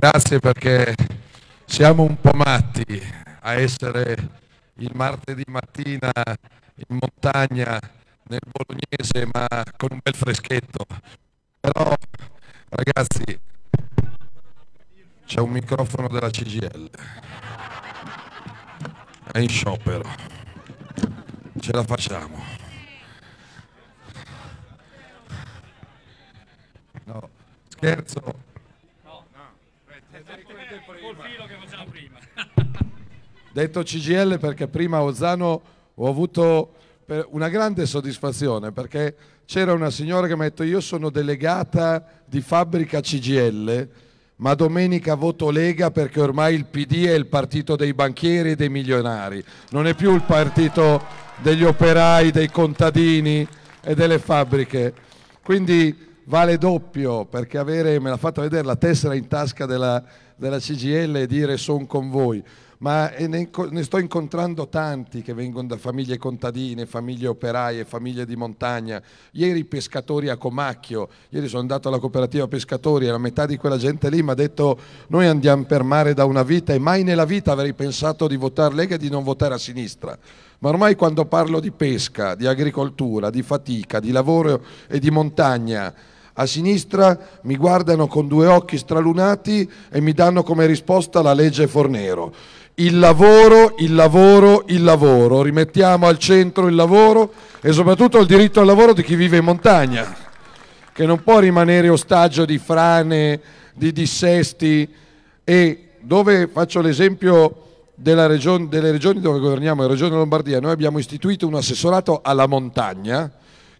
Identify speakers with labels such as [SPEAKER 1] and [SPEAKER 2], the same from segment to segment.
[SPEAKER 1] Grazie perché siamo un po' matti a essere il martedì mattina in montagna nel bolognese ma con un bel freschetto. Però ragazzi c'è un microfono della CGL. È in sciopero. Ce la facciamo. No, scherzo col filo che faceva prima. Detto CGL perché prima a Ozzano ho avuto una grande soddisfazione perché c'era una signora che mi ha detto io sono delegata di fabbrica CGL ma domenica voto Lega perché ormai il PD è il partito dei banchieri e dei milionari, non è più il partito degli operai, dei contadini e delle fabbriche. Quindi vale doppio perché avere, me l'ha fatta vedere, la tessera in tasca della, della CGL e dire sono con voi, ma eh, ne, ne, sto incontrando tanti che vengono da famiglie contadine, famiglie operaie, famiglie di montagna, ieri pescatori a Comacchio, ieri sono andato alla cooperativa pescatori e la metà di quella gente lì mi ha detto noi andiamo per mare da una vita e mai nella vita avrei pensato di votare Lega e di non votare a sinistra. Ma ormai quando parlo di pesca, di agricoltura, di fatica, di lavoro e di montagna, a sinistra mi guardano con due occhi stralunati e mi danno come risposta la legge Fornero. Il lavoro, il lavoro, il lavoro. Rimettiamo al centro il lavoro e soprattutto il diritto al lavoro di chi vive in montagna, che non può rimanere ostaggio di frane, di dissesti e dove faccio l'esempio region, delle regioni dove governiamo, la regione Lombardia, noi abbiamo istituito un assessorato alla montagna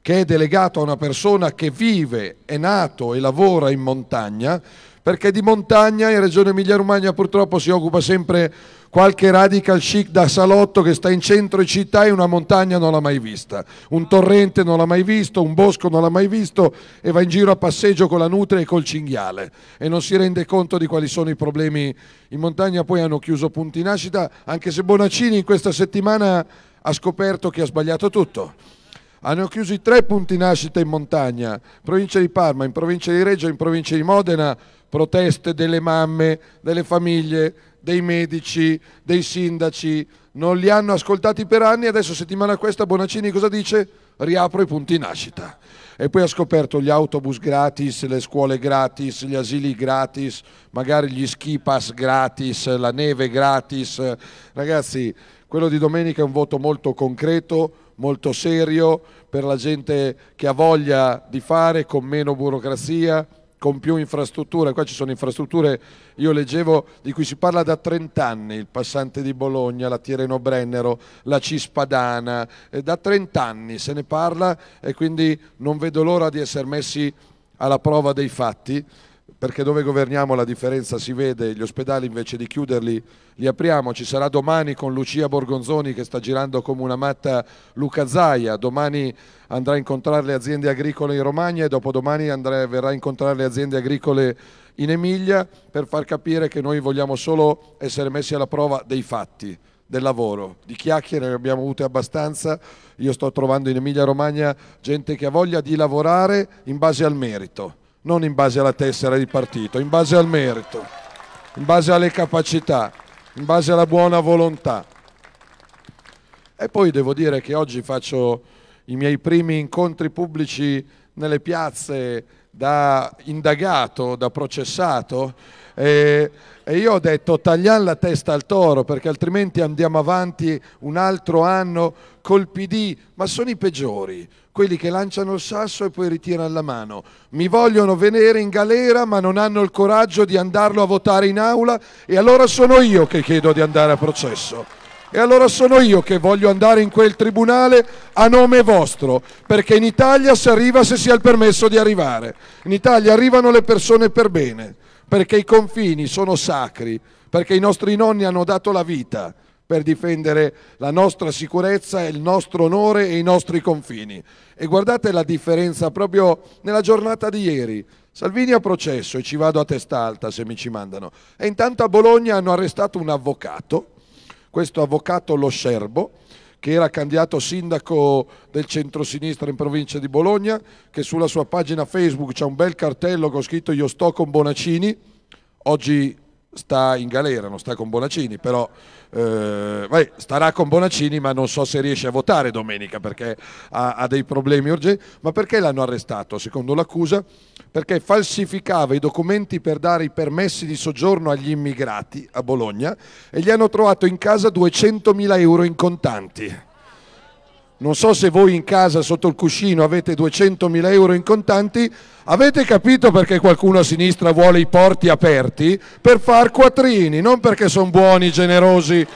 [SPEAKER 1] che è delegato a una persona che vive, è nato e lavora in montagna, perché di montagna in Regione Emilia-Romagna purtroppo si occupa sempre qualche radical chic da salotto che sta in centro e città e una montagna non l'ha mai vista, un torrente non l'ha mai visto, un bosco non l'ha mai visto e va in giro a passeggio con la nutria e col cinghiale e non si rende conto di quali sono i problemi in montagna, poi hanno chiuso punti nascita, anche se Bonaccini in questa settimana ha scoperto che ha sbagliato tutto hanno chiuso i tre punti nascita in montagna, provincia di Parma, in provincia di Reggio, in provincia di Modena, proteste delle mamme, delle famiglie, dei medici, dei sindaci, non li hanno ascoltati per anni, adesso settimana questa Bonaccini cosa dice? Riapro i punti nascita e poi ha scoperto gli autobus gratis, le scuole gratis, gli asili gratis, magari gli ski pass gratis, la neve gratis. Ragazzi, quello di domenica è un voto molto concreto, molto serio per la gente che ha voglia di fare con meno burocrazia, con più infrastrutture, qua ci sono infrastrutture, io leggevo, di cui si parla da 30 anni, il passante di Bologna, la Tireno Brennero, la Cispadana, da 30 anni se ne parla e quindi non vedo l'ora di essere messi alla prova dei fatti perché dove governiamo la differenza si vede, gli ospedali invece di chiuderli li apriamo, ci sarà domani con Lucia Borgonzoni che sta girando come una matta Luca Zaia, domani andrà a incontrare le aziende agricole in Romagna e dopodomani andrà, verrà a incontrare le aziende agricole in Emilia per far capire che noi vogliamo solo essere messi alla prova dei fatti, del lavoro, di chiacchiere ne abbiamo avute abbastanza, io sto trovando in Emilia Romagna gente che ha voglia di lavorare in base al merito non in base alla tessera di partito, in base al merito, in base alle capacità, in base alla buona volontà. E poi devo dire che oggi faccio i miei primi incontri pubblici nelle piazze da indagato, da processato e, e io ho detto tagliamo la testa al toro perché altrimenti andiamo avanti un altro anno col PD, ma sono i peggiori, quelli che lanciano il sasso e poi ritirano la mano. Mi vogliono venire in galera ma non hanno il coraggio di andarlo a votare in aula e allora sono io che chiedo di andare a processo. E allora sono io che voglio andare in quel tribunale a nome vostro, perché in Italia si arriva se si ha il permesso di arrivare. In Italia arrivano le persone per bene, perché i confini sono sacri, perché i nostri nonni hanno dato la vita per difendere la nostra sicurezza, il nostro onore e i nostri confini. E guardate la differenza proprio nella giornata di ieri. Salvini ha processo e ci vado a testa alta se mi ci mandano. E intanto a Bologna hanno arrestato un avvocato questo avvocato Lo Scerbo, che era candidato sindaco del centrosinistra in provincia di Bologna, che sulla sua pagina Facebook c'è un bel cartello che con scritto Io sto con Bonaccini, oggi sta in galera, non sta con Bonaccini, però eh, vai, starà con Bonaccini, ma non so se riesce a votare domenica perché ha, ha dei problemi urgenti. Ma perché l'hanno arrestato? Secondo l'accusa, perché falsificava i documenti per dare i permessi di soggiorno agli immigrati a Bologna e gli hanno trovato in casa 200.000 euro in contanti non so se voi in casa sotto il cuscino avete 200.000 euro in contanti, avete capito perché qualcuno a sinistra vuole i porti aperti per far quattrini, non perché sono buoni, generosi,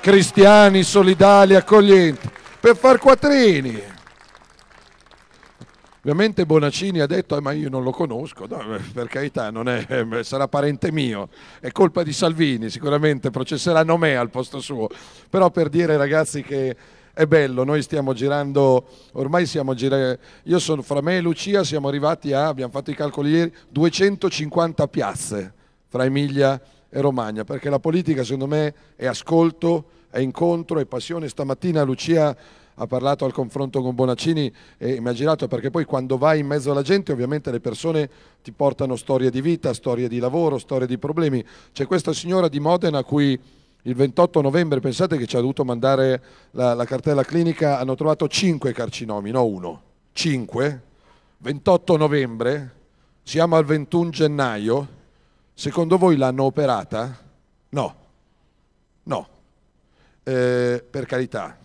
[SPEAKER 1] cristiani, solidali, accoglienti, per far quattrini. Ovviamente Bonaccini ha detto, eh, ma io non lo conosco, no, eh, per carità, è, eh, sarà parente mio, è colpa di Salvini, sicuramente processeranno me al posto suo, però per dire ragazzi che è bello, noi stiamo girando, ormai siamo girando, io sono fra me e Lucia, siamo arrivati a, abbiamo fatto i calcoli ieri, 250 piazze fra Emilia e Romagna, perché la politica secondo me è ascolto, è incontro, è passione. Stamattina Lucia ha parlato al confronto con Bonaccini e mi ha girato perché poi quando vai in mezzo alla gente ovviamente le persone ti portano storie di vita, storie di lavoro, storie di problemi. C'è questa signora di Modena a cui il 28 novembre, pensate che ci ha dovuto mandare la, la cartella clinica, hanno trovato 5 carcinomi, no uno, 5, 28 novembre, siamo al 21 gennaio, secondo voi l'hanno operata? No, no, eh, per carità,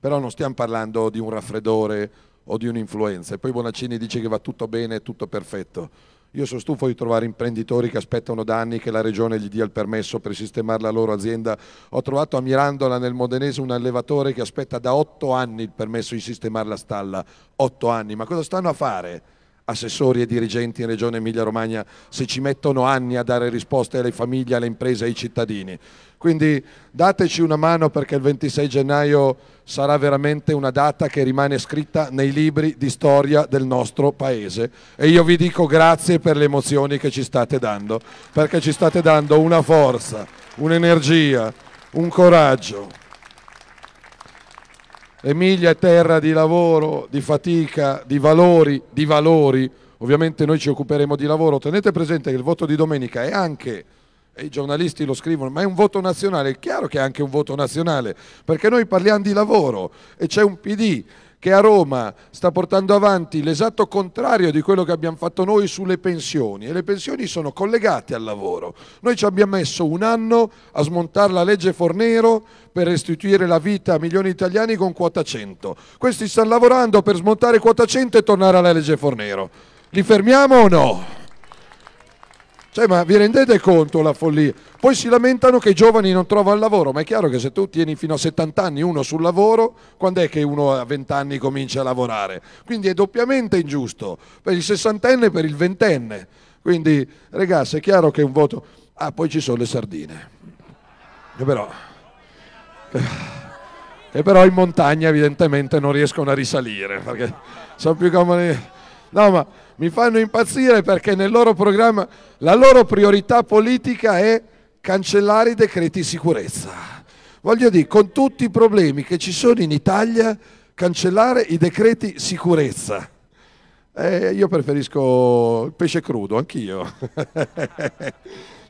[SPEAKER 1] però non stiamo parlando di un raffreddore o di un'influenza. E poi Bonaccini dice che va tutto bene, tutto perfetto. Io sono stufo di trovare imprenditori che aspettano da anni che la regione gli dia il permesso per sistemare la loro azienda. Ho trovato a Mirandola nel Modenese un allevatore che aspetta da otto anni il permesso di sistemare la stalla. Otto anni, ma cosa stanno a fare? assessori e dirigenti in Regione Emilia-Romagna se ci mettono anni a dare risposte alle famiglie, alle imprese, e ai cittadini. Quindi dateci una mano perché il 26 gennaio sarà veramente una data che rimane scritta nei libri di storia del nostro Paese e io vi dico grazie per le emozioni che ci state dando, perché ci state dando una forza, un'energia, un coraggio. Emilia è terra di lavoro, di fatica, di valori, di valori. Ovviamente noi ci occuperemo di lavoro. Tenete presente che il voto di domenica è anche, e i giornalisti lo scrivono, ma è un voto nazionale. È chiaro che è anche un voto nazionale, perché noi parliamo di lavoro e c'è un PD che a Roma sta portando avanti l'esatto contrario di quello che abbiamo fatto noi sulle pensioni e le pensioni sono collegate al lavoro. Noi ci abbiamo messo un anno a smontare la legge Fornero per restituire la vita a milioni di italiani con quota 100. Questi stanno lavorando per smontare quota 100 e tornare alla legge Fornero. Li fermiamo o no? Cioè, ma vi rendete conto la follia? Poi si lamentano che i giovani non trovano lavoro, ma è chiaro che se tu tieni fino a 70 anni uno sul lavoro, quando è che uno a 20 anni comincia a lavorare? Quindi è doppiamente ingiusto per il sessantenne e per il ventenne. Quindi, ragazzi, è chiaro che un voto... Ah, poi ci sono le sardine. E però... E però in montagna evidentemente non riescono a risalire, perché sono più comuni No, ma mi fanno impazzire perché nel loro programma la loro priorità politica è cancellare i decreti sicurezza. Voglio dire, con tutti i problemi che ci sono in Italia, cancellare i decreti sicurezza. Eh, io preferisco il pesce crudo, anch'io.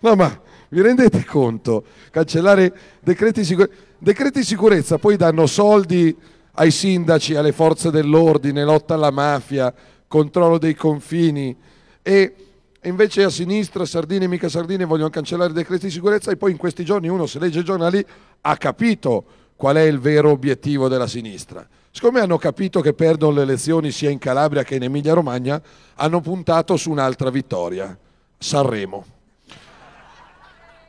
[SPEAKER 1] no, ma vi rendete conto? Cancellare decreti sicurezza. Decreti sicurezza poi danno soldi ai sindaci, alle forze dell'ordine, lotta alla mafia, controllo dei confini e invece a sinistra Sardini e mica Sardini vogliono cancellare i decreti di sicurezza e poi in questi giorni uno se legge i giornali ha capito qual è il vero obiettivo della sinistra. Siccome hanno capito che perdono le elezioni sia in Calabria che in Emilia Romagna, hanno puntato su un'altra vittoria, Sanremo.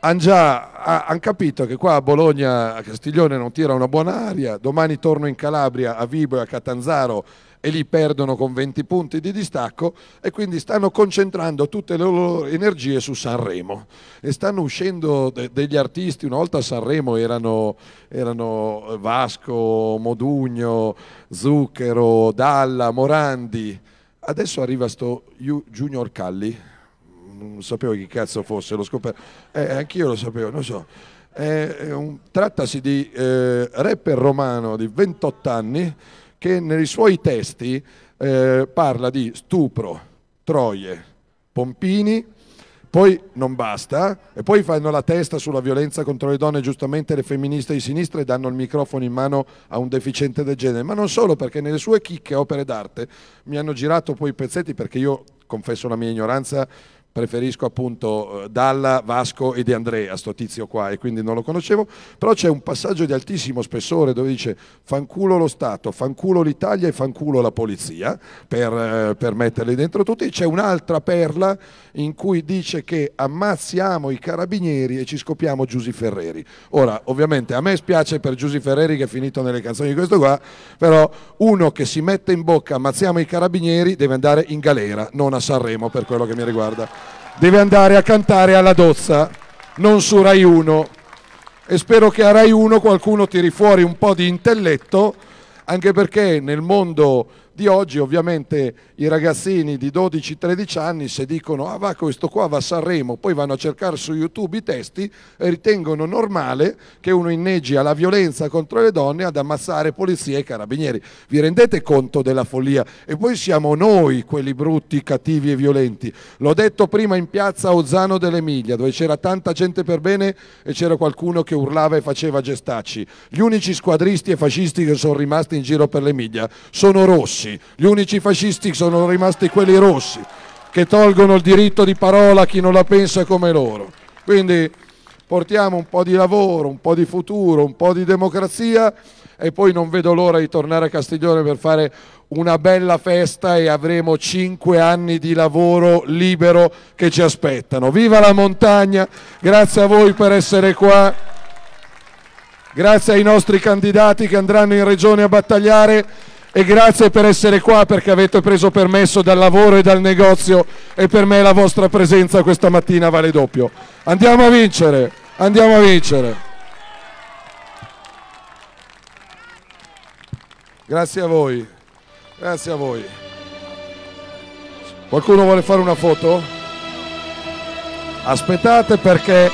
[SPEAKER 1] Hanno già han capito che qua a Bologna a Castiglione non tira una buona aria, domani torno in Calabria a Vibo e a Catanzaro e lì perdono con 20 punti di distacco e quindi stanno concentrando tutte le loro energie su Sanremo e stanno uscendo de- degli artisti, una volta a Sanremo erano, erano Vasco, Modugno, Zucchero, Dalla, Morandi, adesso arriva sto Junior Calli non sapevo chi cazzo fosse, l'ho scoperto, eh, anch'io lo sapevo, non so. È, un, trattasi di eh, rapper romano di 28 anni che nei suoi testi eh, parla di stupro, troie, pompini, poi non basta, e poi fanno la testa sulla violenza contro le donne, giustamente le femministe di sinistra e danno il microfono in mano a un deficiente del genere, ma non solo perché nelle sue chicche opere d'arte mi hanno girato poi i pezzetti perché io confesso la mia ignoranza preferisco appunto eh, Dalla, Vasco e De Andrea, sto tizio qua, e quindi non lo conoscevo, però c'è un passaggio di altissimo spessore dove dice fanculo lo Stato, fanculo l'Italia e fanculo la polizia, per, eh, per metterli dentro tutti, c'è un'altra perla in cui dice che ammazziamo i carabinieri e ci scopiamo Giusy Ferreri. Ora, ovviamente a me spiace per Giusy Ferreri che è finito nelle canzoni di questo qua, però uno che si mette in bocca ammazziamo i carabinieri deve andare in galera, non a Sanremo per quello che mi riguarda deve andare a cantare alla Dozza, non su Rai 1. E spero che a Rai 1 qualcuno tiri fuori un po' di intelletto, anche perché nel mondo di oggi ovviamente i ragazzini di 12-13 anni se dicono ah va questo qua va a Sanremo, poi vanno a cercare su YouTube i testi e ritengono normale che uno inneggi alla violenza contro le donne ad ammazzare polizia e carabinieri. Vi rendete conto della follia? E poi siamo noi quelli brutti, cattivi e violenti. L'ho detto prima in piazza Ozzano dell'Emilia dove c'era tanta gente per bene e c'era qualcuno che urlava e faceva gestacci. Gli unici squadristi e fascisti che sono rimasti in giro per l'Emilia sono rossi rossi, gli unici fascisti sono rimasti quelli rossi, che tolgono il diritto di parola a chi non la pensa come loro. Quindi portiamo un po' di lavoro, un po' di futuro, un po' di democrazia e poi non vedo l'ora di tornare a Castiglione per fare una bella festa e avremo cinque anni di lavoro libero che ci aspettano. Viva la montagna, grazie a voi per essere qua, grazie ai nostri candidati che andranno in regione a battagliare e grazie per essere qua perché avete preso permesso dal lavoro e dal negozio e per me la vostra presenza questa mattina vale doppio. Andiamo a vincere, andiamo a vincere. Grazie a voi, grazie a voi. Qualcuno vuole fare una foto? Aspettate perché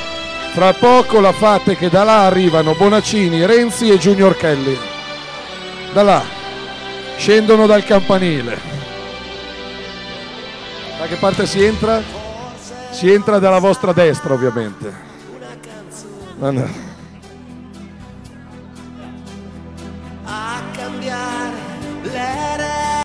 [SPEAKER 1] fra poco la fate che da là arrivano Bonaccini, Renzi e Junior Kelly. Da là scendono dal campanile. Da che parte si entra? Si entra dalla vostra destra ovviamente. Andate.